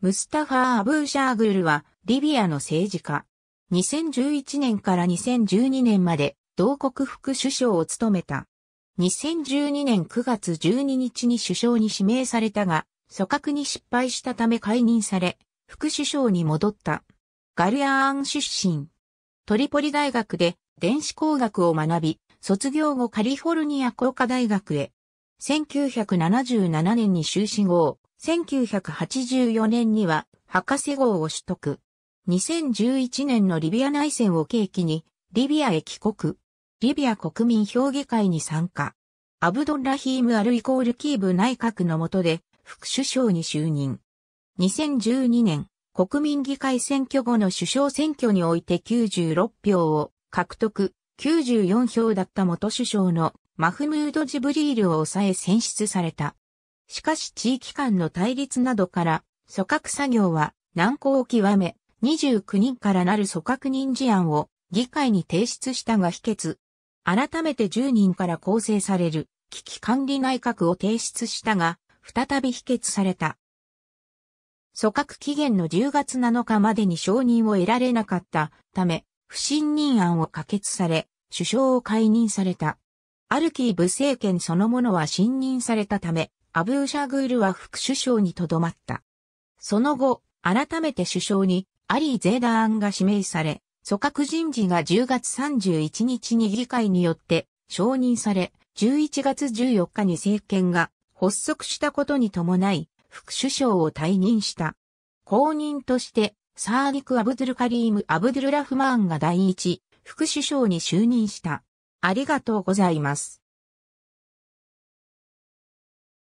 ムスタファー・アブーシャーグルは、リビアの政治家。2011年から2012年まで、同国副首相を務めた。2012年9月12日に首相に指名されたが、組閣に失敗したため解任され、副首相に戻った。ガルヤーン出身。トリポリ大学で電子工学を学び、卒業後カリフォルニア工科大学へ。1977年に修士号、1984年には博士号を取得。2011年のリビア内戦を契機に、リビアへ帰国。リビア国民評議会に参加。アブドラヒーム・アルイコール・キーブ内閣の下で、副首相に就任。2012年、国民議会選挙後の首相選挙において96票を獲得、94票だった元首相のマフムード・ジブリールを抑え選出された。しかし地域間の対立などから、組閣作業は難航を極め、29人からなる組閣人事案を議会に提出したが否決。改めて10人から構成される危機管理内閣を提出したが、再び否決された。組閣期限の10月7日までに承認を得られなかったため、不信任案を可決され、首相を解任された。アルキーブ政権そのものは信任されたため、アブーシャグールは副首相にとどまった。その後、改めて首相にアリー・ゼーダーンが指名され、組閣人事が10月31日に議会によって承認され、11月14日に政権が発足したことに伴い、副首相を退任した。後任として、サーニク・アブドゥル・カリーム・アブドゥル・ラフマーンが第一、副首相に就任した。ありがとうございます。